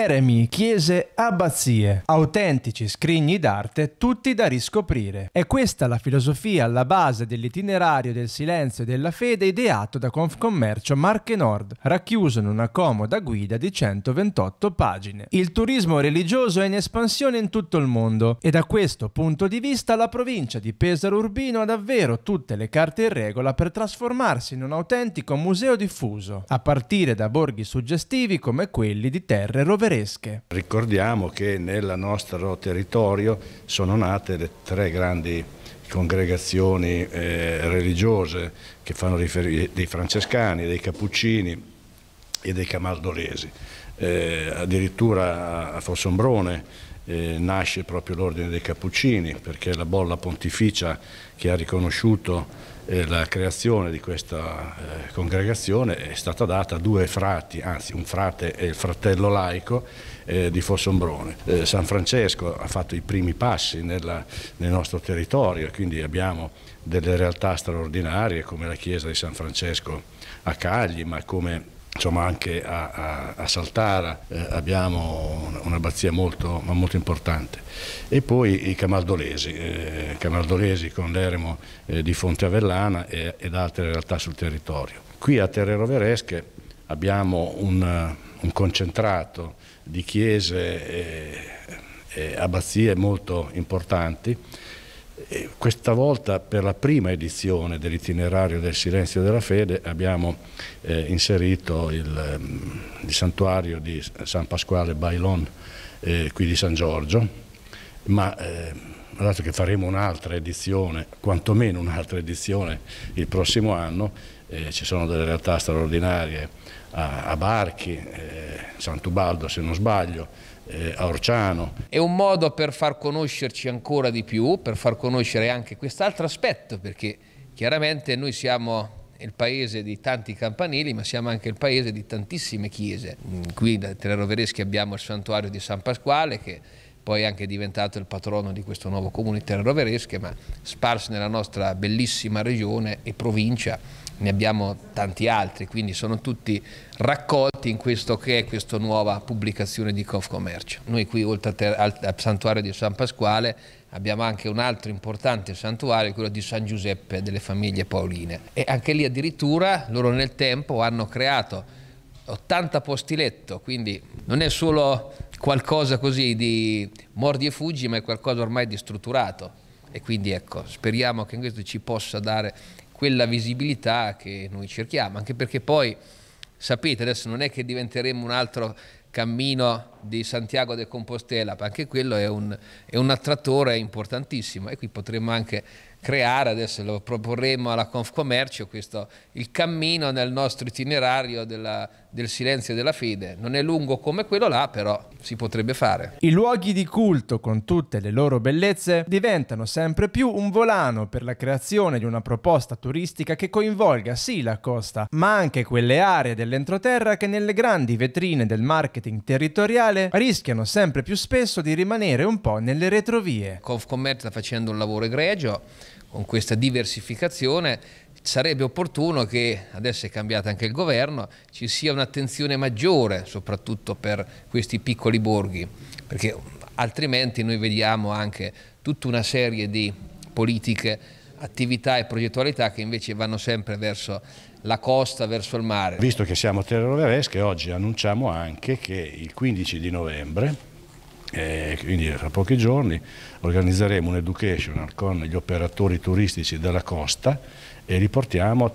eremi, chiese, abbazie, autentici scrigni d'arte tutti da riscoprire. È questa la filosofia alla base dell'itinerario del silenzio e della fede ideato da Confcommercio Marche Nord, racchiuso in una comoda guida di 128 pagine. Il turismo religioso è in espansione in tutto il mondo e da questo punto di vista la provincia di Pesaro Urbino ha davvero tutte le carte in regola per trasformarsi in un autentico museo diffuso, a partire da borghi suggestivi come quelli di terre roverese pesche. Ricordiamo che nel nostro territorio sono nate le tre grandi congregazioni eh, religiose che fanno riferimento dei francescani, dei cappuccini e dei camaldolesi, eh, addirittura a Fossombrone eh, nasce proprio l'ordine dei Cappuccini perché la bolla pontificia che ha riconosciuto eh, la creazione di questa eh, congregazione è stata data a due frati, anzi un frate e il fratello laico eh, di Fossombrone. Eh, San Francesco ha fatto i primi passi nella, nel nostro territorio, quindi abbiamo delle realtà straordinarie come la chiesa di San Francesco a Cagli, ma come insomma anche a, a, a Saltara eh, abbiamo un'abbazia molto, molto, importante e poi i Camaldolesi, eh, Camaldolesi con l'eremo eh, di Fonte Avellana e, ed altre realtà sul territorio. Qui a Terre Roveresche abbiamo un, eh, un concentrato di chiese e, e abbazie molto importanti questa volta per la prima edizione dell'itinerario del silenzio della fede abbiamo eh, inserito il, mm, il, santuario di San Pasquale Bailon eh, qui di San Giorgio, ma eh, dato che faremo un'altra edizione, quantomeno un'altra edizione il prossimo anno, eh, ci sono delle realtà straordinarie a, a Barchi, eh, Santubaldo se non sbaglio, eh, a Orciano. È un modo per far conoscerci ancora di più, per far conoscere anche quest'altro aspetto, perché chiaramente noi siamo il paese di tanti campanili, ma siamo anche il paese di tantissime chiese. Mm, qui a Terra Rovereschi abbiamo il santuario di San Pasquale che poi anche diventato il patrono di questo nuovo comune roveresche, ma sparsi nella nostra bellissima regione e provincia ne abbiamo tanti altri, quindi sono tutti raccolti in questo che è questa nuova pubblicazione di Confcommercio. Noi qui oltre al santuario di San Pasquale abbiamo anche un altro importante santuario, quello di San Giuseppe delle famiglie paoline e anche lì addirittura loro nel tempo hanno creato 80 posti letto, quindi non è solo qualcosa così di mordi e fuggi, ma è qualcosa ormai di strutturato. E quindi ecco, speriamo che questo ci possa dare quella visibilità che noi cerchiamo, anche perché poi, sapete, adesso non è che diventeremo un altro cammino di Santiago de Compostela, anche quello è un, è un attrattore importantissimo e qui potremmo anche creare, adesso lo proporremo alla Confcommercio, questo, il cammino nel nostro itinerario della, del silenzio e della fede. Non è lungo come quello là, però si potrebbe fare. I luoghi di culto, con tutte le loro bellezze, diventano sempre più un volano per la creazione di una proposta turistica che coinvolga sì la costa, ma anche quelle aree dell'entroterra che nelle grandi vetrine del marketing territoriale illegale rischiano sempre più spesso di rimanere un po' nelle retrovie. Confcommercio sta facendo un lavoro egregio con questa diversificazione sarebbe opportuno che, adesso è cambiato anche il governo, ci sia un'attenzione maggiore soprattutto per questi piccoli borghi, perché altrimenti noi vediamo anche tutta una serie di politiche attività e progettualità che invece vanno sempre verso la costa, verso il mare. Visto che siamo terroveresche, oggi annunciamo anche che il 15 di novembre, eh, quindi fra pochi giorni, organizzeremo un educational con gli operatori turistici della costa e riportiamo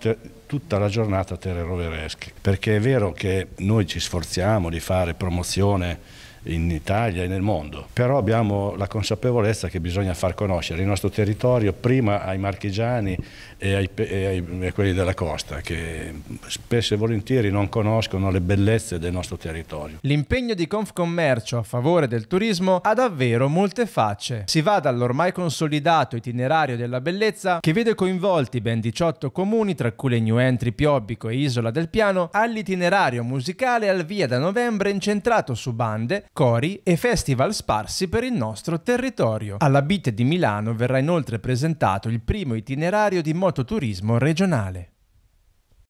tutta la giornata terre terroveresche, perché è vero che noi ci sforziamo di fare promozione in Italia e nel mondo. Però abbiamo la consapevolezza che bisogna far conoscere il nostro territorio prima ai marchigiani e, ai, e, ai, e quelli della costa, che spesso e volentieri non conoscono le bellezze del nostro territorio. L'impegno di Confcommercio a favore del turismo ha davvero molte facce. Si va dall'ormai consolidato itinerario della bellezza, che vede coinvolti ben 18 comuni, tra cui le New Entry, Piobbico e Isola del Piano, all'itinerario musicale al via da novembre incentrato su bande cori e festival sparsi per il nostro territorio. Alla Bit di Milano verrà inoltre presentato il primo itinerario di mototurismo regionale.